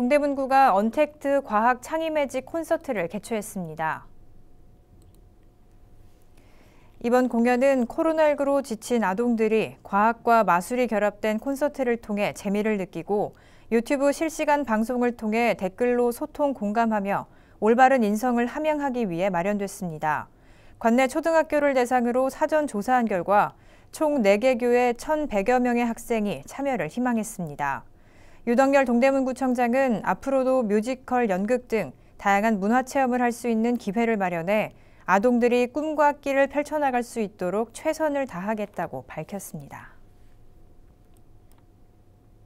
동대문구가 언택트 과학 창의 매직 콘서트를 개최했습니다. 이번 공연은 코로나19로 지친 아동들이 과학과 마술이 결합된 콘서트를 통해 재미를 느끼고 유튜브 실시간 방송을 통해 댓글로 소통 공감하며 올바른 인성을 함양하기 위해 마련됐습니다. 관내 초등학교를 대상으로 사전 조사한 결과 총 4개 교회 1,100여 명의 학생이 참여를 희망했습니다. 유덕열 동대문구청장은 앞으로도 뮤지컬, 연극 등 다양한 문화 체험을 할 수 있는 기회를 마련해 아동들이 꿈과 끼를 펼쳐나갈 수 있도록 최선을 다하겠다고 밝혔습니다.